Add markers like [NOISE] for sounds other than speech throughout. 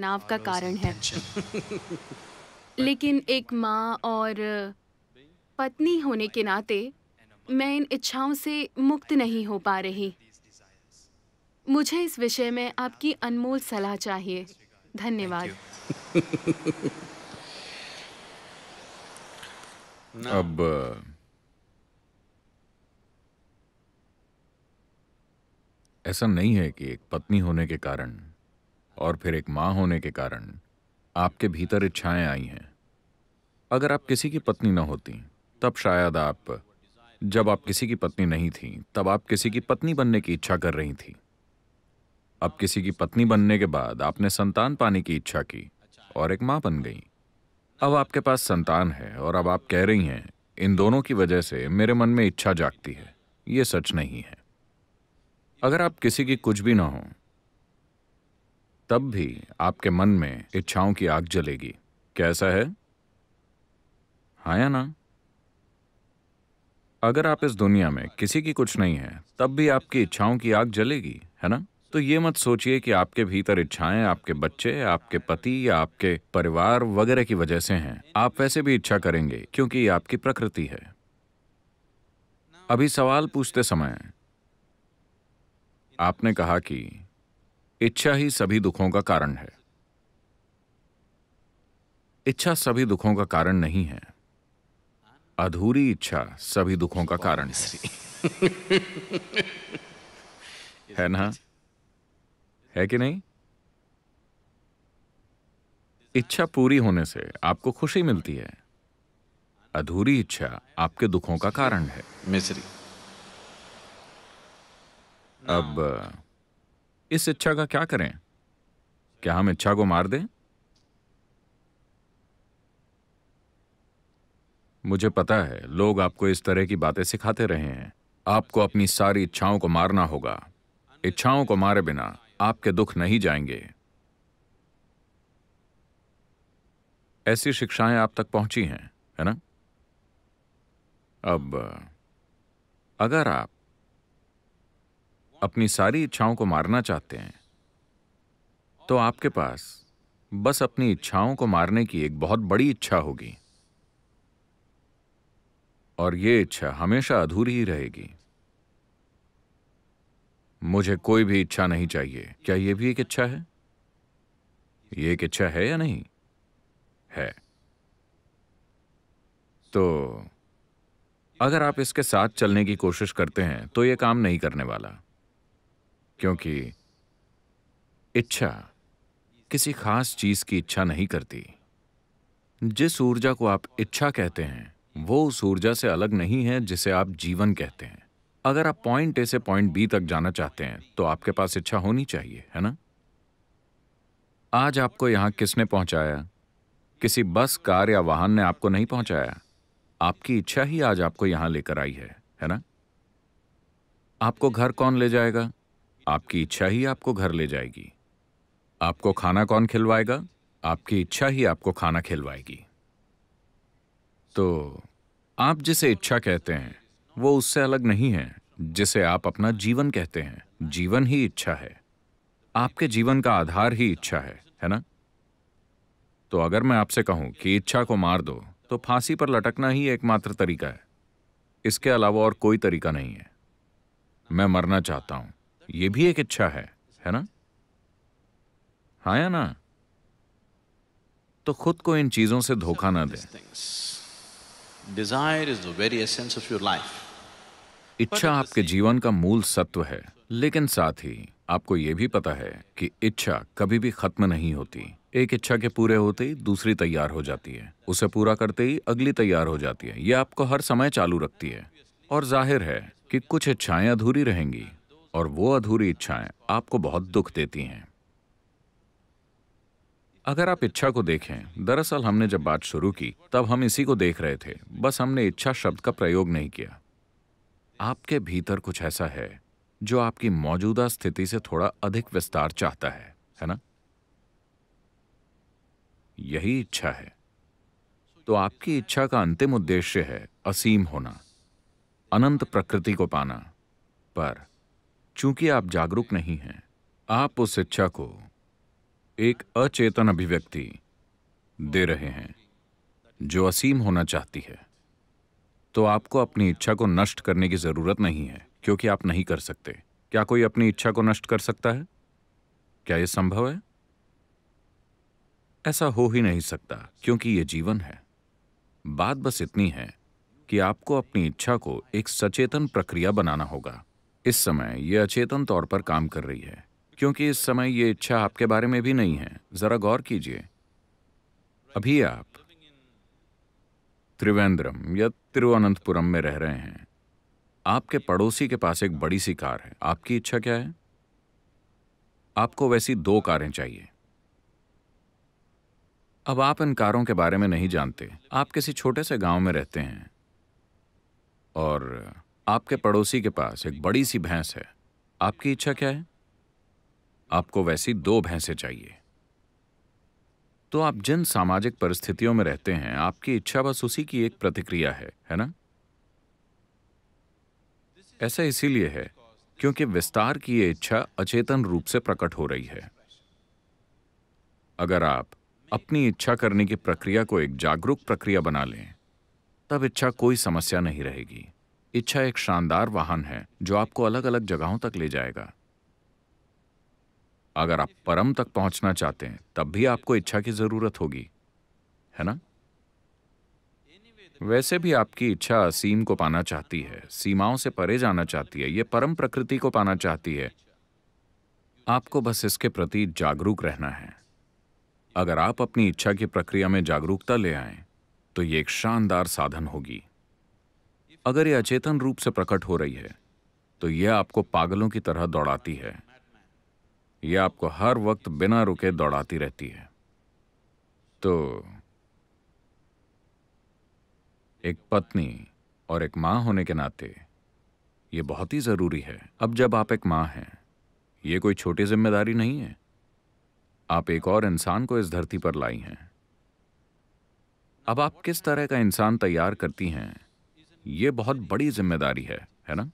तनाव का कारण है [LAUGHS] लेकिन एक माँ और पत्नी होने के नाते मैं इन इच्छाओं से मुक्त नहीं हो पा रही मुझे इस विषय में आपकी अनमोल सलाह चाहिए धन्यवाद [LAUGHS] अब ऐसा नहीं है कि एक पत्नी होने के कारण और फिर एक माँ होने के कारण आपके भीतर इच्छाएं आई हैं अगर आप किसी की पत्नी न होती तब शायद आप जब आप किसी की पत्नी नहीं थी तब आप किसी की पत्नी बनने की इच्छा कर रही थी अब किसी की पत्नी बनने के बाद आपने संतान पाने की इच्छा की और एक माँ बन गई अब आपके पास संतान है और अब आप कह रही हैं इन दोनों की वजह से मेरे मन में इच्छा जागती है ये सच नहीं है अगर आप किसी की कुछ भी ना हों तब भी आपके मन में इच्छाओं की आग जलेगी कैसा है हाँ या ना अगर आप इस दुनिया में किसी की कुछ नहीं है तब भी आपकी इच्छाओं की आग जलेगी है ना तो ये मत सोचिए कि आपके भीतर इच्छाएं आपके बच्चे आपके पति या आपके परिवार वगैरह की वजह से हैं आप वैसे भी इच्छा करेंगे क्योंकि ये आपकी प्रकृति है अभी सवाल पूछते समय आपने कहा कि इच्छा ही सभी दुखों का कारण है इच्छा सभी दुखों का कारण नहीं है अधूरी इच्छा सभी दुखों का कारण है [LAUGHS] है ना है कि नहीं इच्छा पूरी होने से आपको खुशी मिलती है अधूरी इच्छा आपके दुखों का कारण है मिश्री अब इस इच्छा का क्या करें क्या हम इच्छा को मार दें मुझे पता है लोग आपको इस तरह की बातें सिखाते रहे हैं आपको अपनी सारी इच्छाओं को मारना होगा इच्छाओं को मारे बिना आपके दुख नहीं जाएंगे ऐसी शिक्षाएं आप तक पहुंची हैं है ना अब अगर आप अपनी सारी इच्छाओं को मारना चाहते हैं तो आपके पास बस अपनी इच्छाओं को मारने की एक बहुत बड़ी इच्छा होगी और ये इच्छा हमेशा अधूरी ही रहेगी मुझे कोई भी इच्छा नहीं चाहिए क्या यह भी एक इच्छा है यह एक इच्छा है या नहीं है तो अगर आप इसके साथ चलने की कोशिश करते हैं तो यह काम नहीं करने वाला क्योंकि इच्छा किसी खास चीज की इच्छा नहीं करती जिस ऊर्जा को आप इच्छा कहते हैं वो उस ऊर्जा से अलग नहीं है जिसे आप जीवन कहते हैं अगर आप पॉइंट ए से पॉइंट बी तक जाना चाहते हैं तो आपके पास इच्छा होनी चाहिए है ना आज आपको यहां किसने पहुंचाया किसी बस कार या वाहन ने आपको नहीं पहुंचाया आपकी इच्छा ही आज आपको यहां लेकर आई है है ना आपको घर कौन ले जाएगा आपकी इच्छा ही आपको घर ले जाएगी आपको खाना कौन खिलवाएगा आपकी इच्छा ही आपको खाना खिलवाएगी तो आप जिसे इच्छा कहते हैं वो उससे अलग नहीं है जिसे आप अपना जीवन कहते हैं जीवन ही इच्छा है आपके जीवन का आधार ही इच्छा है है ना तो अगर मैं आपसे कहूं कि इच्छा को मार दो तो फांसी पर लटकना ही एकमात्र तरीका है इसके अलावा और कोई तरीका नहीं है मैं मरना चाहता हूं ये भी एक इच्छा है है ना हाँ या ना तो खुद को इन चीजों से धोखा ना दे desire is very essence of your life इच्छा आपके जीवन का मूल सत्व है लेकिन साथ ही आपको यह भी पता है कि इच्छा कभी भी खत्म नहीं होती एक इच्छा के पूरे होते ही दूसरी तैयार हो जाती है उसे पूरा करते ही अगली तैयार हो जाती है यह आपको हर समय चालू रखती है और जाहिर है कि कुछ इच्छाएं अधूरी रहेंगी और वो अधूरी इच्छाएं आपको बहुत दुख देती हैं अगर आप इच्छा को देखें दरअसल हमने जब बात शुरू की तब हम इसी को देख रहे थे बस हमने इच्छा शब्द का प्रयोग नहीं किया आपके भीतर कुछ ऐसा है जो आपकी मौजूदा स्थिति से थोड़ा अधिक विस्तार चाहता है है ना यही इच्छा है तो आपकी इच्छा का अंतिम उद्देश्य है असीम होना अनंत प्रकृति को पाना पर चूंकि आप जागरूक नहीं हैं आप उस इच्छा को एक अचेतन अभिव्यक्ति दे रहे हैं जो असीम होना चाहती है तो आपको अपनी इच्छा को नष्ट करने की जरूरत नहीं है क्योंकि आप नहीं कर सकते क्या कोई अपनी इच्छा को नष्ट कर सकता है क्या यह संभव है ऐसा हो ही नहीं सकता क्योंकि यह जीवन है बात बस इतनी है कि आपको अपनी इच्छा को एक सचेतन प्रक्रिया बनाना होगा इस समय ये अचेतन तौर पर काम कर रही है क्योंकि इस समय ये इच्छा आपके बारे में भी नहीं है जरा गौर कीजिए अभी आप त्रिवेंद्रम या तिरुवनंतपुरम में रह रहे हैं आपके पड़ोसी के पास एक बड़ी सी कार है आपकी इच्छा क्या है आपको वैसी दो कारें चाहिए अब आप इन कारों के बारे में नहीं जानते आप किसी छोटे से गांव में रहते हैं और आपके पड़ोसी के पास एक बड़ी सी भैंस है आपकी इच्छा क्या है आपको वैसी दो भैंसें चाहिए तो आप जिन सामाजिक परिस्थितियों में रहते हैं आपकी इच्छा बस उसी की एक प्रतिक्रिया है है ना ऐसा इसीलिए है क्योंकि विस्तार की यह इच्छा अचेतन रूप से प्रकट हो रही है अगर आप अपनी इच्छा करने की प्रक्रिया को एक जागरूक प्रक्रिया बना लें तब इच्छा कोई समस्या नहीं रहेगी इच्छा एक शानदार वाहन है जो आपको अलग अलग जगहों तक ले जाएगा अगर आप परम तक पहुंचना चाहते हैं तब भी आपको इच्छा की जरूरत होगी है ना वैसे भी आपकी इच्छा असीम को पाना चाहती है सीमाओं से परे जाना चाहती है यह परम प्रकृति को पाना चाहती है आपको बस इसके प्रति जागरूक रहना है अगर आप अपनी इच्छा की प्रक्रिया में जागरूकता ले आए तो यह एक शानदार साधन होगी अगर ये अचेतन रूप से प्रकट हो रही है तो यह आपको पागलों की तरह दौड़ाती है यह आपको हर वक्त बिना रुके दौड़ाती रहती है तो एक पत्नी और एक माँ होने के नाते ये बहुत ही ज़रूरी है अब जब आप एक माँ हैं ये कोई छोटी जिम्मेदारी नहीं है आप एक और इंसान को इस धरती पर लाई हैं अब आप किस तरह का इंसान तैयार करती हैं ये बहुत बड़ी जिम्मेदारी है है ना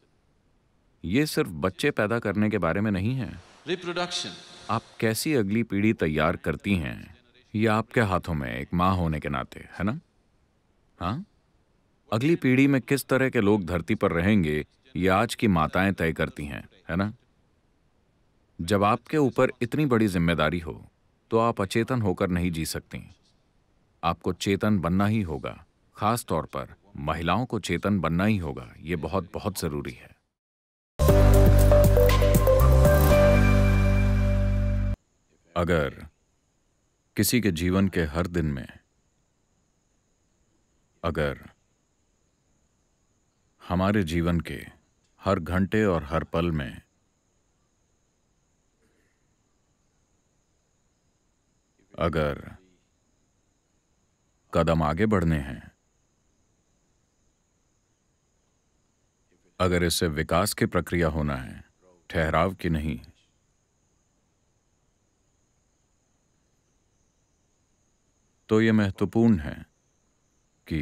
ये सिर्फ बच्चे पैदा करने के बारे में नहीं है रिप्रोडक्शन आप कैसी अगली पीढ़ी तैयार करती हैं ये आपके हाथों में एक माँ होने के नाते है ना हाँ अगली पीढ़ी में किस तरह के लोग धरती पर रहेंगे ये आज की माताएं तय करती हैं है ना जब आपके ऊपर इतनी बड़ी जिम्मेदारी हो तो आप अचेतन होकर नहीं जी सकती आपको चेतन बनना ही होगा खास तौर पर महिलाओं को चेतन बनना ही होगा ये बहुत बहुत ज़रूरी है अगर किसी के जीवन के हर दिन में अगर हमारे जीवन के हर घंटे और हर पल में अगर कदम आगे बढ़ने हैं अगर इसे विकास की प्रक्रिया होना है ठहराव की नहीं तो यह महत्वपूर्ण है कि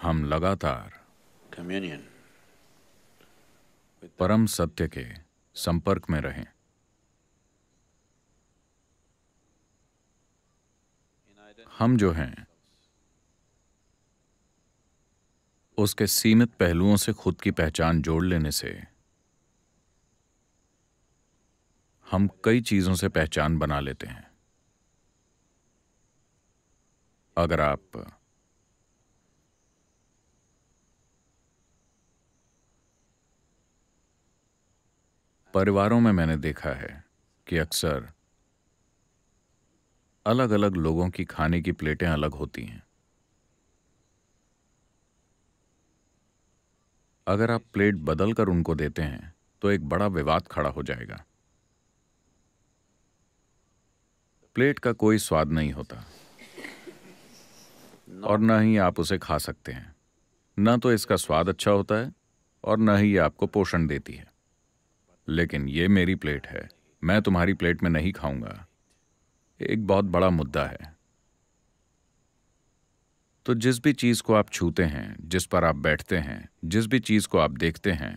हम लगातार कम्युनियन परम सत्य के संपर्क में रहें हम जो हैं उसके सीमित पहलुओं से खुद की पहचान जोड़ लेने से हम कई चीजों से पहचान बना लेते हैं अगर आप परिवारों में मैंने देखा है कि अक्सर अलग अलग लोगों की खाने की प्लेटें अलग होती हैं अगर आप प्लेट बदल कर उनको देते हैं तो एक बड़ा विवाद खड़ा हो जाएगा प्लेट का कोई स्वाद नहीं होता और न ही आप उसे खा सकते हैं न तो इसका स्वाद अच्छा होता है और न ही आपको पोषण देती है लेकिन ये मेरी प्लेट है मैं तुम्हारी प्लेट में नहीं खाऊंगा एक बहुत बड़ा मुद्दा है तो जिस भी चीज़ को आप छूते हैं जिस पर आप बैठते हैं जिस भी चीज़ को आप देखते हैं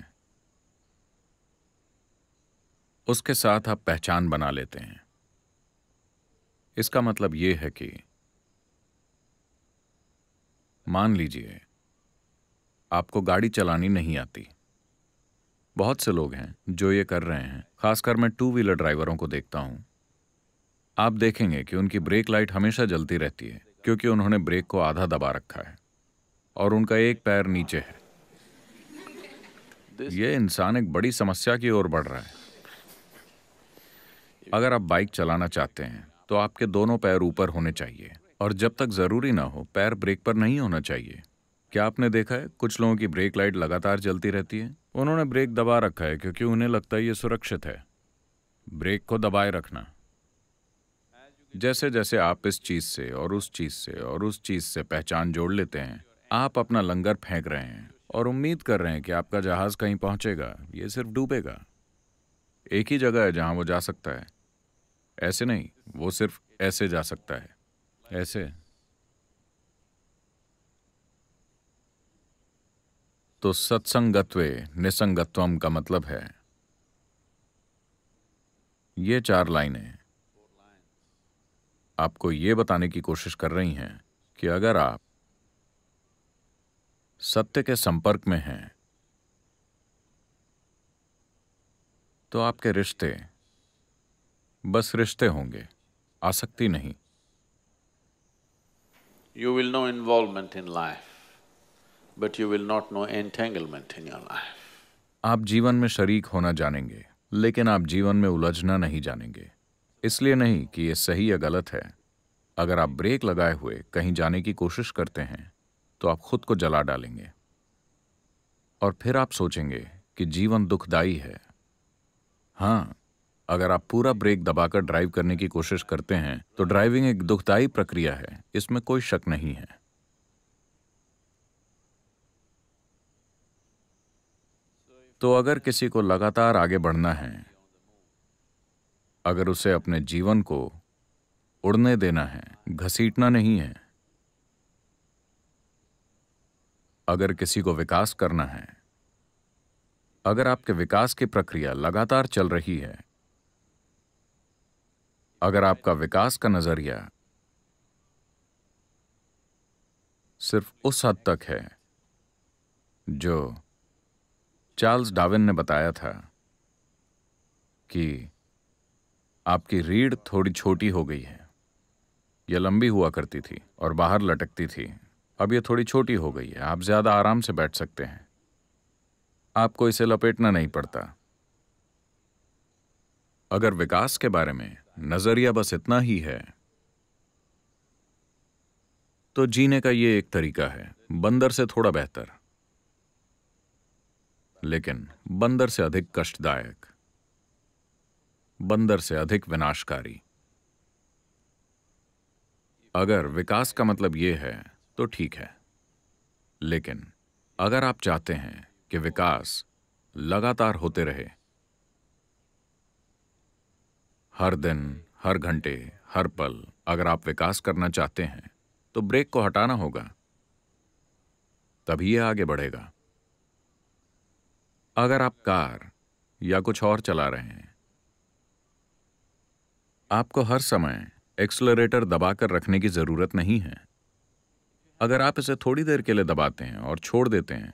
उसके साथ आप पहचान बना लेते हैं इसका मतलब यह है कि मान लीजिए आपको गाड़ी चलानी नहीं आती बहुत से लोग हैं जो ये कर रहे हैं खासकर मैं टू व्हीलर ड्राइवरों को देखता हूं आप देखेंगे कि उनकी ब्रेक लाइट हमेशा जलती रहती है क्योंकि उन्होंने ब्रेक को आधा दबा रखा है और उनका एक पैर नीचे है ये इंसान एक बड़ी समस्या की ओर बढ़ रहा है अगर आप बाइक चलाना चाहते हैं तो आपके दोनों पैर ऊपर होने चाहिए और जब तक ज़रूरी ना हो पैर ब्रेक पर नहीं होना चाहिए क्या आपने देखा है कुछ लोगों की ब्रेक लाइट लगातार जलती रहती है उन्होंने ब्रेक दबा रखा है क्योंकि उन्हें लगता है ये सुरक्षित है ब्रेक को दबाए रखना जैसे जैसे आप इस चीज से और उस चीज से और उस चीज से पहचान जोड़ लेते हैं आप अपना लंगर फेंक रहे हैं और उम्मीद कर रहे हैं कि आपका जहाज कहीं पहुंचेगा ये सिर्फ डूबेगा एक ही जगह है जहां वो जा सकता है ऐसे नहीं वो सिर्फ ऐसे जा सकता है ऐसे तो सत्संगत्वे निसंगत्वम का मतलब है ये चार लाइनें आपको ये बताने की कोशिश कर रही हैं कि अगर आप सत्य के संपर्क में हैं तो आपके रिश्ते बस रिश्ते होंगे आसक्ति नहीं you will know involvement in life but you will not know entanglement in your life आप जीवन में शरीक होना जानेंगे लेकिन आप जीवन में उलझना नहीं जानेंगे इसलिए नहीं कि यह सही या गलत है अगर आप ब्रेक लगाए हुए कहीं जाने की कोशिश करते हैं तो आप खुद को जला डालेंगे और फिर आप सोचेंगे कि जीवन दुखदाई है हाँ अगर आप पूरा ब्रेक दबाकर ड्राइव करने की कोशिश करते हैं तो ड्राइविंग एक दुखदाई प्रक्रिया है इसमें कोई शक नहीं है तो अगर किसी को लगातार आगे बढ़ना है अगर उसे अपने जीवन को उड़ने देना है घसीटना नहीं है अगर किसी को विकास करना है अगर आपके विकास की प्रक्रिया लगातार चल रही है अगर आपका विकास का नजरिया सिर्फ उस हद तक है जो चार्ल्स डाविन ने बताया था कि आपकी रीढ़ थोड़ी छोटी हो गई है यह लंबी हुआ करती थी और बाहर लटकती थी अब यह थोड़ी छोटी हो गई है आप ज़्यादा आराम से बैठ सकते हैं आपको इसे लपेटना नहीं पड़ता अगर विकास के बारे में नज़रिया बस इतना ही है तो जीने का यह एक तरीका है बंदर से थोड़ा बेहतर लेकिन बंदर से अधिक कष्टदायक बंदर से अधिक विनाशकारी अगर विकास का मतलब यह है तो ठीक है लेकिन अगर आप चाहते हैं कि विकास लगातार होते रहे हर दिन हर घंटे हर पल अगर आप विकास करना चाहते हैं तो ब्रेक को हटाना होगा तभी यह आगे बढ़ेगा अगर आप कार या कुछ और चला रहे हैं आपको हर समय एक्सलरेटर दबाकर रखने की ज़रूरत नहीं है अगर आप इसे थोड़ी देर के लिए दबाते हैं और छोड़ देते हैं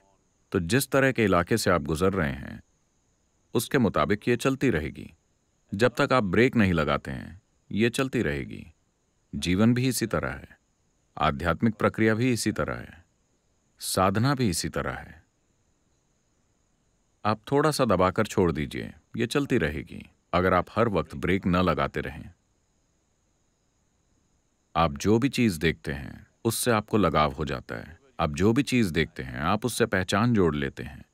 तो जिस तरह के इलाके से आप गुजर रहे हैं उसके मुताबिक ये चलती रहेगी जब तक आप ब्रेक नहीं लगाते हैं ये चलती रहेगी जीवन भी इसी तरह है आध्यात्मिक प्रक्रिया भी इसी तरह है साधना भी इसी तरह है आप थोड़ा सा दबाकर छोड़ दीजिए ये चलती रहेगी अगर आप हर वक्त ब्रेक न लगाते रहें आप जो भी चीज देखते हैं उससे आपको लगाव हो जाता है आप जो भी चीज देखते हैं आप उससे पहचान जोड़ लेते हैं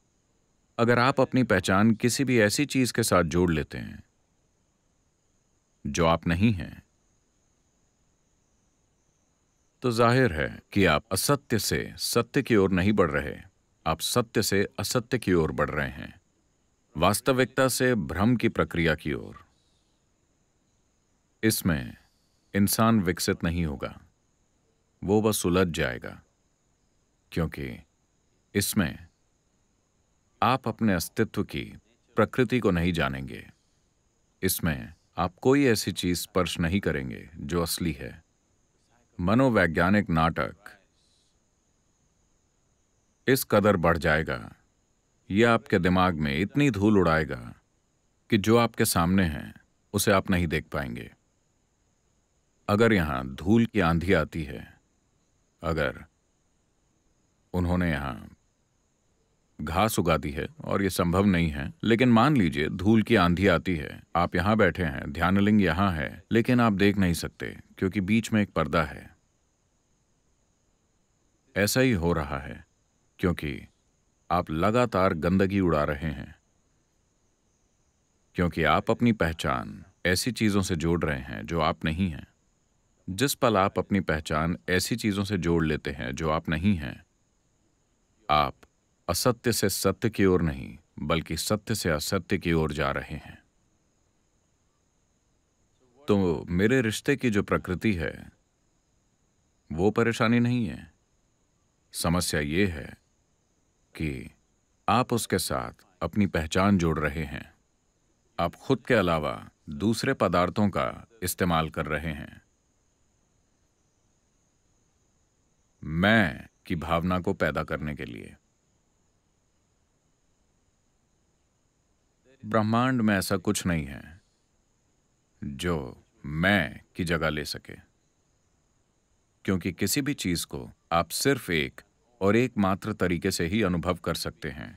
अगर आप अपनी पहचान किसी भी ऐसी चीज के साथ जोड़ लेते हैं जो आप नहीं हैं तो जाहिर है कि आप असत्य से सत्य की ओर नहीं बढ़ रहे आप सत्य से असत्य की ओर बढ़ रहे हैं वास्तविकता से भ्रम की प्रक्रिया की ओर इसमें इंसान विकसित नहीं होगा वो बस उलझ जाएगा क्योंकि इसमें आप अपने अस्तित्व की प्रकृति को नहीं जानेंगे इसमें आप कोई ऐसी चीज स्पर्श नहीं करेंगे जो असली है मनोवैज्ञानिक नाटक इस कदर बढ़ जाएगा यह आपके दिमाग में इतनी धूल उड़ाएगा कि जो आपके सामने है उसे आप नहीं देख पाएंगे अगर यहां धूल की आंधी आती है अगर उन्होंने यहां घास उगा दी है और यह संभव नहीं है लेकिन मान लीजिए धूल की आंधी आती है आप यहां बैठे हैं ध्यानलिंग यहां है लेकिन आप देख नहीं सकते क्योंकि बीच में एक पर्दा है ऐसा ही हो रहा है क्योंकि आप लगातार गंदगी उड़ा रहे हैं क्योंकि आप अपनी पहचान ऐसी चीज़ों से जोड़ रहे हैं जो आप नहीं हैं जिस पल आप अपनी पहचान ऐसी चीज़ों से जोड़ लेते हैं जो आप नहीं हैं आप असत्य से सत्य की ओर नहीं बल्कि सत्य से असत्य की ओर जा रहे हैं तो मेरे रिश्ते की जो प्रकृति है वो परेशानी नहीं है समस्या ये है कि आप उसके साथ अपनी पहचान जोड़ रहे हैं आप खुद के अलावा दूसरे पदार्थों का इस्तेमाल कर रहे हैं मैं की भावना को पैदा करने के लिए ब्रह्मांड में ऐसा कुछ नहीं है जो मैं की जगह ले सके क्योंकि किसी भी चीज को आप सिर्फ एक और एकमात्र तरीके से ही अनुभव कर सकते हैं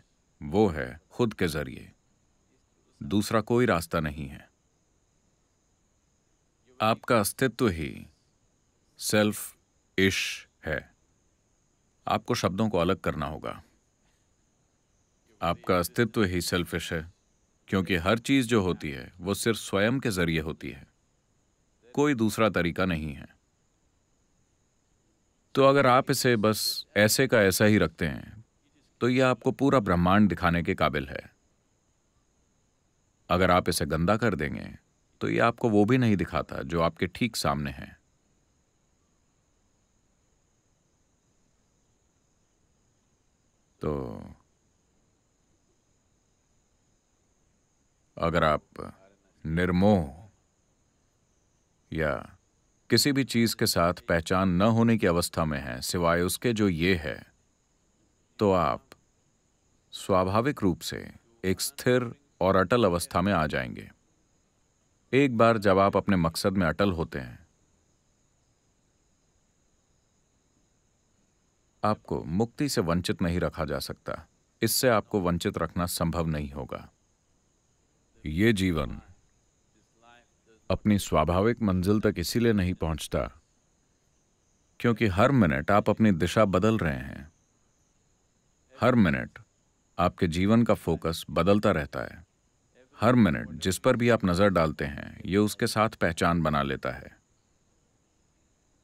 वो है खुद के जरिए दूसरा कोई रास्ता नहीं है आपका अस्तित्व ही सेल्फ इश है आपको शब्दों को अलग करना होगा आपका अस्तित्व ही सेल्फिश है क्योंकि हर चीज जो होती है वो सिर्फ स्वयं के जरिए होती है कोई दूसरा तरीका नहीं है तो अगर आप इसे बस ऐसे का ऐसा ही रखते हैं तो यह आपको पूरा ब्रह्मांड दिखाने के काबिल है अगर आप इसे गंदा कर देंगे तो यह आपको वो भी नहीं दिखाता जो आपके ठीक सामने है तो अगर आप निर्मोह या किसी भी चीज के साथ पहचान न होने की अवस्था में हैं सिवाय उसके जो ये है तो आप स्वाभाविक रूप से एक स्थिर और अटल अवस्था में आ जाएंगे एक बार जब आप अपने मकसद में अटल होते हैं आपको मुक्ति से वंचित नहीं रखा जा सकता इससे आपको वंचित रखना संभव नहीं होगा ये जीवन अपनी स्वाभाविक मंजिल तक इसीलिए नहीं पहुंचता क्योंकि हर मिनट आप अपनी दिशा बदल रहे हैं हर मिनट आपके जीवन का फोकस बदलता रहता है हर मिनट जिस पर भी आप नज़र डालते हैं ये उसके साथ पहचान बना लेता है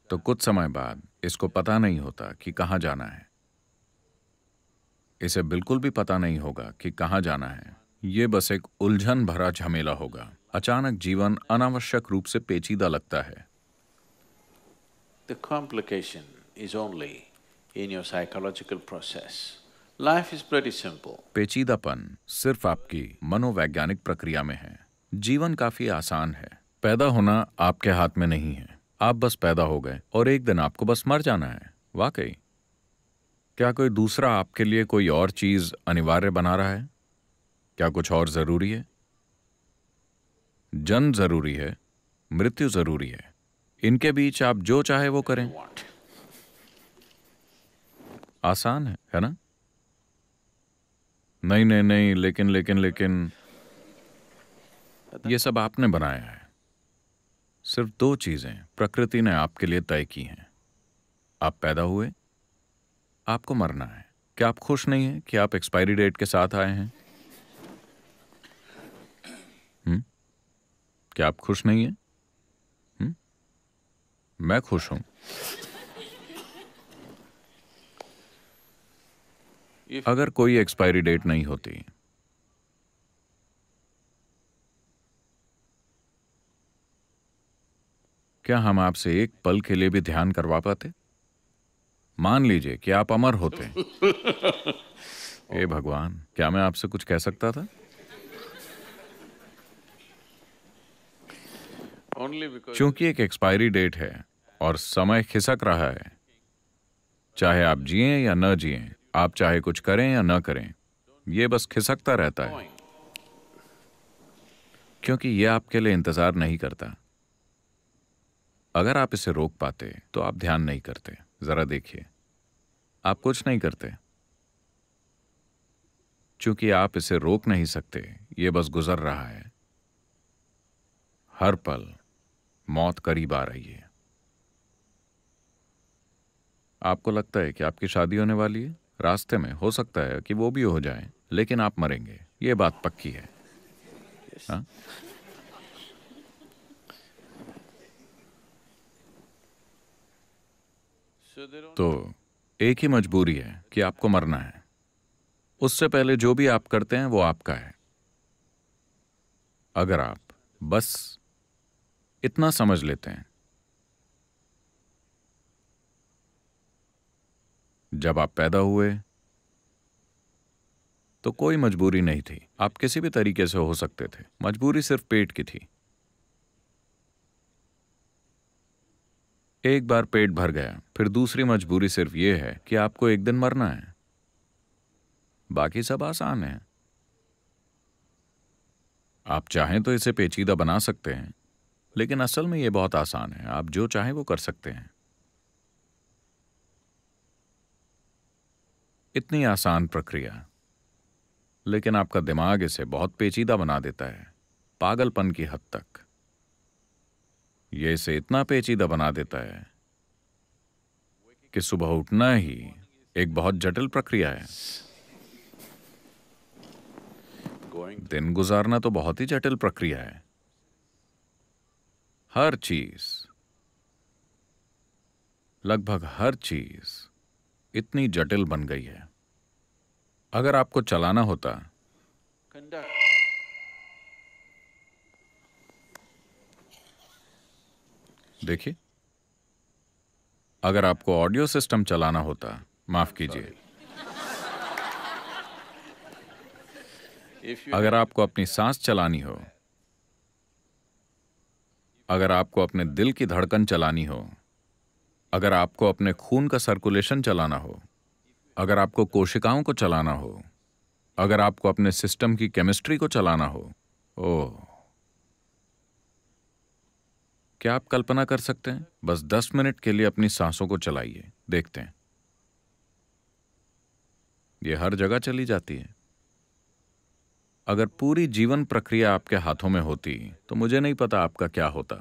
तो कुछ समय बाद इसको पता नहीं होता कि कहां जाना है इसे बिल्कुल भी पता नहीं होगा कि कहां जाना है ये बस एक उलझन भरा झमेला होगा अचानक जीवन अनावश्यक रूप से पेचीदा लगता है The complication is only in your psychological process. Life is pretty simple. पेचीदापन सिर्फ आपकी मनोवैज्ञानिक प्रक्रिया में है जीवन काफी आसान है पैदा होना आपके हाथ में नहीं है आप बस पैदा हो गए और एक दिन आपको बस मर जाना है वाकई क्या कोई दूसरा आपके लिए कोई और चीज अनिवार्य बना रहा है क्या कुछ और जरूरी है जन जरूरी है मृत्यु जरूरी है इनके बीच आप जो चाहे वो करें आसान है है ना नहीं नहीं नहीं लेकिन लेकिन लेकिन ये सब आपने बनाया है सिर्फ दो चीजें प्रकृति ने आपके लिए तय की हैं आप पैदा हुए आपको मरना है क्या आप खुश नहीं हैं कि आप एक्सपायरी डेट के साथ आए हैं क्या आप खुश नहीं हैं हुँ? हम्म? मैं खुश हूं अगर कोई एक्सपायरी डेट नहीं होती क्या हम आपसे एक पल के लिए भी ध्यान करवा पाते मान लीजिए कि आप अमर होते ए [LAUGHS] भगवान क्या मैं आपसे कुछ कह सकता था चूंकि एक एक्सपायरी डेट है और समय खिसक रहा है चाहे आप जिए या न जिए आप चाहे कुछ करें या न करें यह बस खिसकता रहता है क्योंकि यह आपके लिए इंतजार नहीं करता अगर आप इसे रोक पाते तो आप ध्यान नहीं करते जरा देखिए आप कुछ नहीं करते क्योंकि आप इसे रोक नहीं सकते यह बस गुजर रहा है हर पल मौत करीब आ रही है आपको लगता है कि आपकी शादी होने वाली है रास्ते में हो सकता है कि वो भी हो जाए लेकिन आप मरेंगे ये बात पक्की है yes. हाँ? तो एक ही मजबूरी है कि आपको मरना है उससे पहले जो भी आप करते हैं वो आपका है अगर आप बस इतना समझ लेते हैं जब आप पैदा हुए तो कोई मजबूरी नहीं थी आप किसी भी तरीके से हो सकते थे मजबूरी सिर्फ पेट की थी एक बार पेट भर गया फिर दूसरी मजबूरी सिर्फ यह है कि आपको एक दिन मरना है बाकी सब आसान है आप चाहें तो इसे पेचीदा बना सकते हैं लेकिन असल में ये बहुत आसान है आप जो चाहें वो कर सकते हैं इतनी आसान प्रक्रिया लेकिन आपका दिमाग इसे बहुत पेचीदा बना देता है पागलपन की हद तक यह इसे इतना पेचीदा बना देता है कि सुबह उठना ही एक बहुत जटिल प्रक्रिया है दिन गुजारना तो बहुत ही जटिल प्रक्रिया है हर चीज लगभग हर चीज इतनी जटिल बन गई है अगर आपको चलाना होता देखिए अगर आपको ऑडियो सिस्टम चलाना होता माफ कीजिए अगर आपको अपनी सांस चलानी हो अगर आपको अपने दिल की धड़कन चलानी हो अगर आपको अपने खून का सर्कुलेशन चलाना हो अगर आपको कोशिकाओं को चलाना हो अगर आपको अपने सिस्टम की केमिस्ट्री को चलाना हो ओ क्या आप कल्पना कर सकते हैं बस दस मिनट के लिए अपनी सांसों को चलाइए देखते हैं ये हर जगह चली जाती है अगर पूरी जीवन प्रक्रिया आपके हाथों में होती तो मुझे नहीं पता आपका क्या होता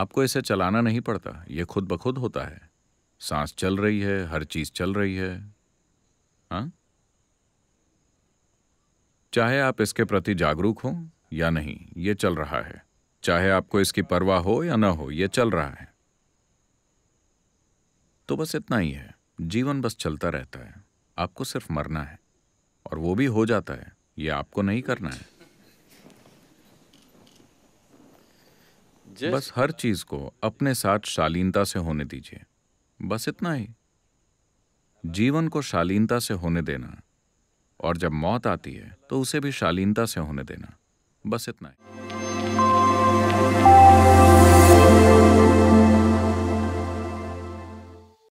आपको इसे चलाना नहीं पड़ता यह खुद ब खुद होता है सांस चल रही है हर चीज चल रही है हा? चाहे आप इसके प्रति जागरूक हो या नहीं ये चल रहा है चाहे आपको इसकी परवाह हो या ना हो यह चल रहा है तो बस इतना ही है जीवन बस चलता रहता है आपको सिर्फ मरना है और वो भी हो जाता है ये आपको नहीं करना है बस हर चीज को अपने साथ शालीनता से होने दीजिए बस इतना ही जीवन को शालीनता से होने देना और जब मौत आती है तो उसे भी शालीनता से होने देना बस इतना ही